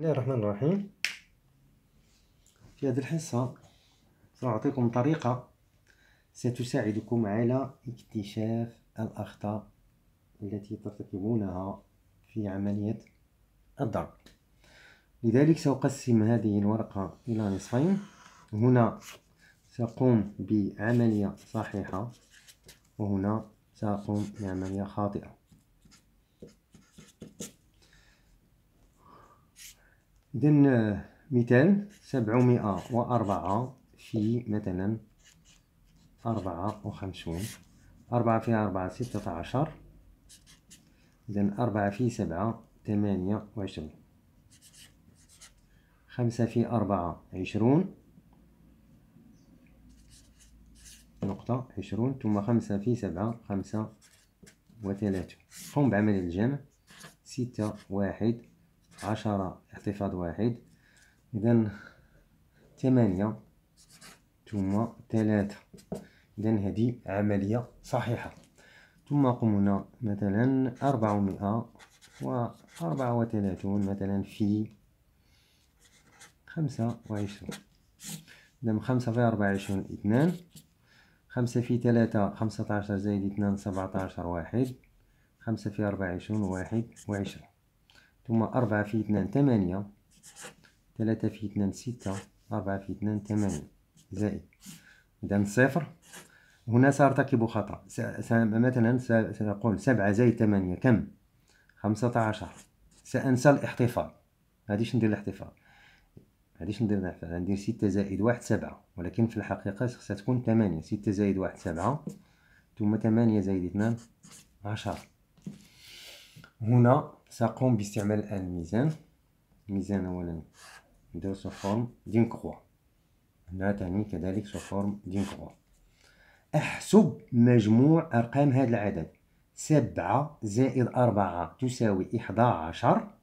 بسم الله الرحمن الرحيم في هذه الحصة سأعطيكم طريقة ستساعدكم على اكتشاف الأخطاء التي ترتكبونها في عملية الضرب لذلك سأقسم هذه الورقة إلى نصفين هنا سأقوم بعملية صحيحة وهنا سأقوم بعملية خاطئة دن مثال سبعمائة وأربعة في مثلا أربعة وخمسون أربعة في أربعة ستة عشر إذن أربعة في سبعة ثمانية وعشرون خمسة في أربعة عشرون نقطة عشرون ثم خمسة في سبعة خمسة وثلاثة قم بعمل الجمع ستة واحد عشرة احتفاظ واحد إذا ثمانية ثم ثلاثة إذا هذه عملية صحيحة ثم قمنا مثلا أربعمائة وأربعة وثلاثون مثلا في خمسة وعشرون إذا خمسة في أربعة وعشرون اثنان خمسة في ثلاثة خمسة عشر زائد اثنان سبعة عشر واحد خمسة في أربعة وعشرون واحد وعشرون ثم أربعة في اثنان ثمانية ثلاثة في اثنان ستة أربعة في اثنان ثمانية زائد إذا صفر هنا سأرتكب خطأ مثلا سأقول سبعة زائد ثمانية كم خمسة عشر سأنسى الاحتفاظ غاديش ندير الاحتفاظ غاديش ندير الاحتفاظ ندير ستة زائد واحد سبعة ولكن في الحقيقة ستكون ثمانية ستة زائد واحد سبعة ثم ثمانية زائد اثنان عشر هنا سأقوم باستعمال الآن الميزان الميزان أولا نديرو سو فورم دين كخوا هنا تعني كذلك سو فورم دين كخوا أحسب مجموع أرقام هذا العدد سبعة زائد أربعة تساوي إحدى عشر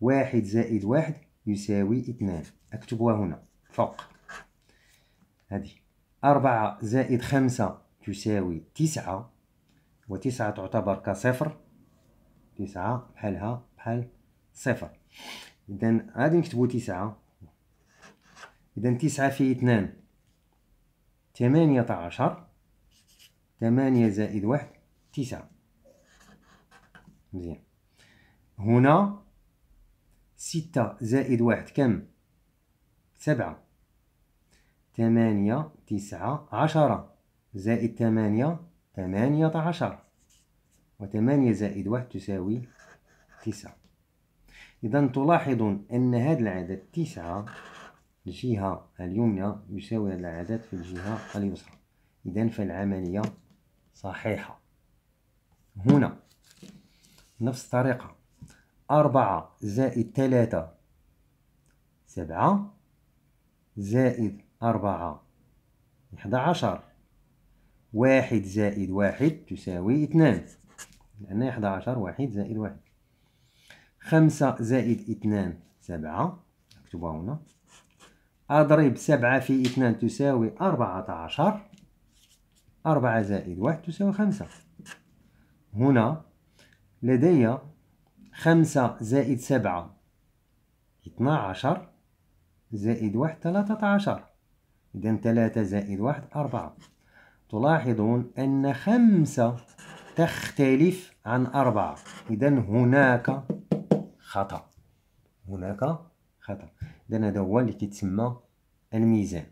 واحد زائد واحد يساوي اثنان أكتبها هنا فوق هذه أربعة زائد خمسة تساوي تسعة وتسعة تعتبر كصفر تسعة بحالها بحال صفر إذا غادي نكتبو تسعة إذا تسعة في اثنان ثمانية عشر ثمانية زائد واحد تسعة مزيان هنا ستة زائد واحد كم سبعة ثمانية تسعة عشرة زائد ثمانية ثمانية عشر وثمانية زائد واحد تساوي تسعة إذا تلاحظون أن هذا العدد تسعة الجهة اليمنى يساوي العدد في الجهة اليسرى إذا فالعملية صحيحة هنا نفس الطريقة أربعة زائد ثلاثة سبعة زائد أربعة أحد عشر واحد زائد واحد تساوي اثنان لأن 11 واحد زائد واحد خمسة زائد اثنان سبعة نكتبها هنا أضرب سبعة في اثنان تساوي أربعة عشر أربعة زائد واحد تساوي خمسة هنا لدي خمسة زائد سبعة اثنا عشر زائد واحد ثلاثة عشر إذا ثلاثة زائد واحد أربعة تلاحظون أن خمسة تختلف عن أربعة إذا هناك خطأ هناك خطأ إذا هذا هو اللي كيتسمى الميزان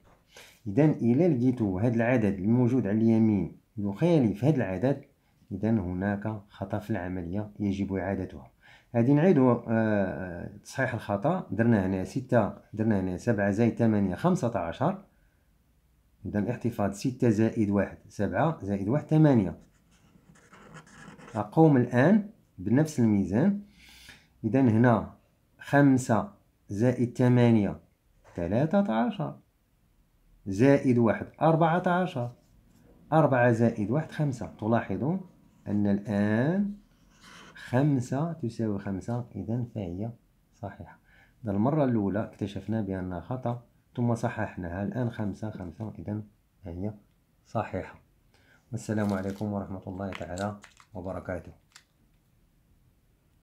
إذا إلى لقيتو هذا العدد الموجود على اليمين يخالف هذا العدد إذا هناك خطأ في العملية يجب إعادتها غادي نعيدو آه تصحيح الخطأ درنا هنا ستة درنا هنا سبعة زائد ثمانية خمسة عشر إذا احتفاظ ستة زائد واحد سبعة زائد واحد ثمانية أقوم الآن بنفس الميزان إذا هنا خمسة زائد ثمانية ثلاثة عشر زائد واحد أربعة عشر أربعة زائد واحد خمسة تلاحظون أن الآن خمسة تساوي خمسة إذا فهي صحيحة إذا المرة الأولى اكتشفنا بأنها خطأ ثم صححناها الآن خمسة خمسة إذا هي صحيحة والسلام عليكم ورحمة الله تعالى わばらかえと。